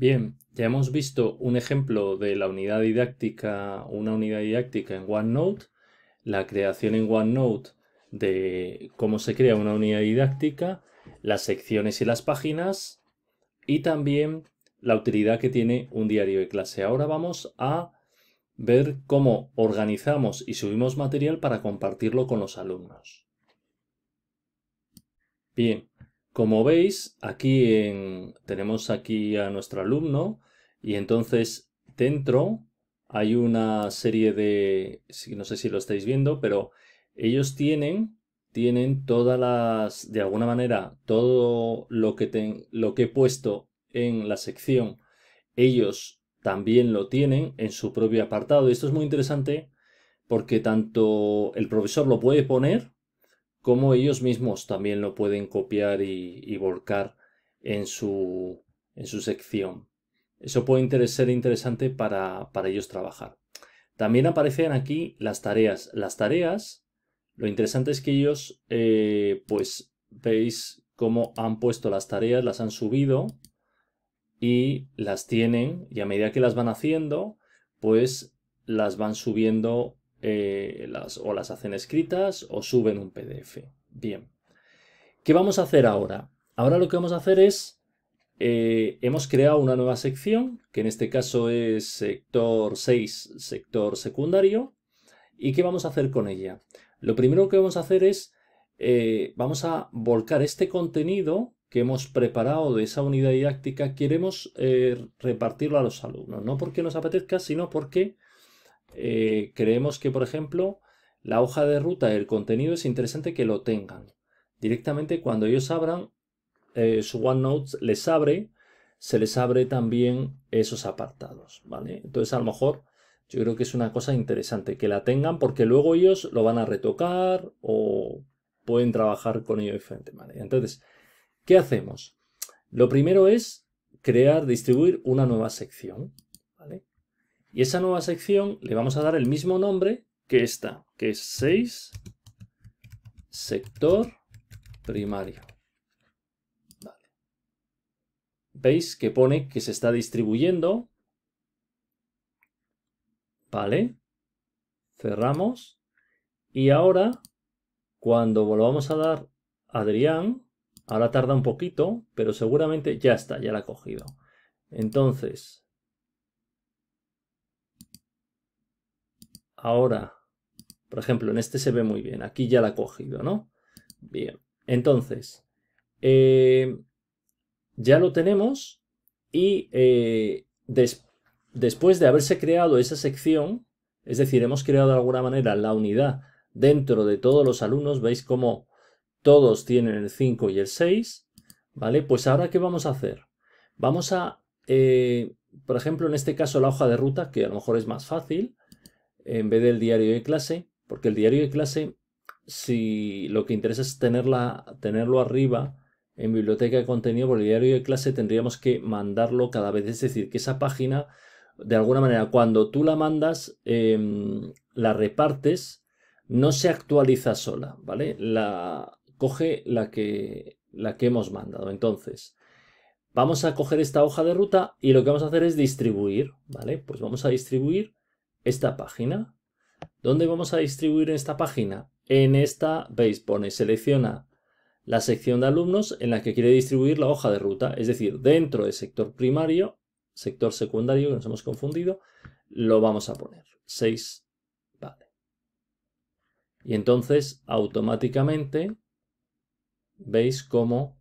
Bien, ya hemos visto un ejemplo de la unidad didáctica, una unidad didáctica en OneNote, la creación en OneNote de cómo se crea una unidad didáctica, las secciones y las páginas y también la utilidad que tiene un diario de clase. Ahora vamos a ver cómo organizamos y subimos material para compartirlo con los alumnos. Bien, como veis, aquí tenemos aquí a nuestro alumno y entonces dentro hay una serie de, no sé si lo estáis viendo, pero ellos tienen, tienen todas las, de alguna manera, todo lo que, ten, lo que he puesto en la sección, ellos también lo tienen en su propio apartado. esto es muy interesante porque tanto el profesor lo puede poner cómo ellos mismos también lo pueden copiar y, volcar en su, sección. Eso puede ser interesante para, ellos trabajar. También aparecen aquí las tareas. Las tareas, lo interesante es que ellos, eh, pues veis cómo han puesto las tareas, las han subido y las tienen y a medida que las van haciendo, pues las van subiendo eh, las, o las hacen escritas o suben un PDF. Bien. ¿Qué vamos a hacer ahora? Ahora lo que vamos a hacer es, eh, hemos creado una nueva sección, que en este caso es sector 6, sector secundario. ¿Y qué vamos a hacer con ella? Lo primero que vamos a hacer es, eh, vamos a volcar este contenido que hemos preparado de esa unidad didáctica, queremos repartirlo a los alumnos, no porque nos apetezca, sino porque eh, creemos que, por ejemplo, la hoja de ruta, el contenido es interesante que lo tengan. Directamente cuando ellos abran, eh, su OneNote les abre, se les abre también esos apartados, ¿vale? Entonces a lo mejor yo creo que es una cosa interesante que la tengan porque luego ellos lo van a retocar o pueden trabajar con ello diferente vale Entonces, ¿qué hacemos? Lo primero es crear, distribuir una nueva sección, ¿vale? Y esa nueva sección le vamos a dar el mismo nombre que esta, que es 6 sector primario. ¿Veis que pone que se está distribuyendo? Vale. Cerramos. Y ahora, cuando volvamos a dar a Adrián, ahora tarda un poquito, pero seguramente ya está, ya la ha cogido. Entonces, ahora, por ejemplo, en este se ve muy bien, aquí ya la ha cogido, ¿no? Bien, entonces, eh, ya lo tenemos y eh, después de haberse creado esa sección, es decir, hemos creado de alguna manera la unidad dentro de todos los alumnos, veis cómo todos tienen el 5 y el 6, ¿vale? Pues ahora, ¿qué vamos a hacer? Vamos a, eh, por ejemplo, en este caso la hoja de ruta, que a lo mejor es más fácil, en vez del diario de clase, porque el diario de clase, si lo que interesa es tenerla, tenerlo arriba en biblioteca de contenido, por el diario de clase tendríamos que mandarlo cada vez, es decir, que esa página, de alguna manera, cuando tú la mandas, em, la repartes, no se actualiza sola, ¿vale? La coge la que, la que hemos mandado. Entonces, vamos a coger esta hoja de ruta y lo que vamos a hacer es distribuir, ¿vale? Pues vamos a distribuir esta página. ¿Dónde vamos a distribuir en esta página? En esta, veis, pone selecciona la sección de alumnos en la que quiere distribuir la hoja de ruta, es decir, dentro del sector primario, sector secundario, que nos hemos confundido, lo vamos a poner. 6, vale. Y entonces, automáticamente, veis cómo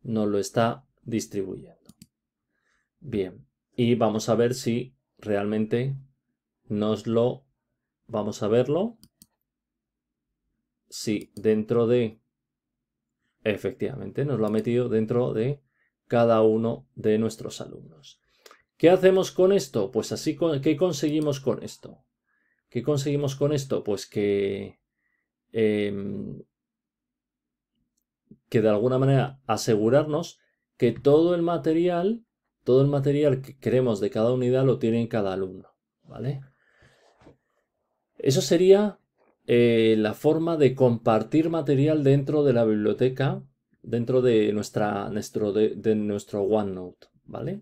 nos lo está distribuyendo. Bien, y vamos a ver si realmente nos lo vamos a verlo. Sí, dentro de efectivamente nos lo ha metido dentro de cada uno de nuestros alumnos. ¿Qué hacemos con esto? Pues así, ¿qué conseguimos con esto? ¿Qué conseguimos con esto? Pues que, em, que de alguna manera asegurarnos que todo el material, todo el material que queremos de cada unidad lo tiene cada alumno, ¿vale? Eso sería eh, la forma de compartir material dentro de la biblioteca, dentro de, nuestra, nuestro, de nuestro OneNote, ¿vale?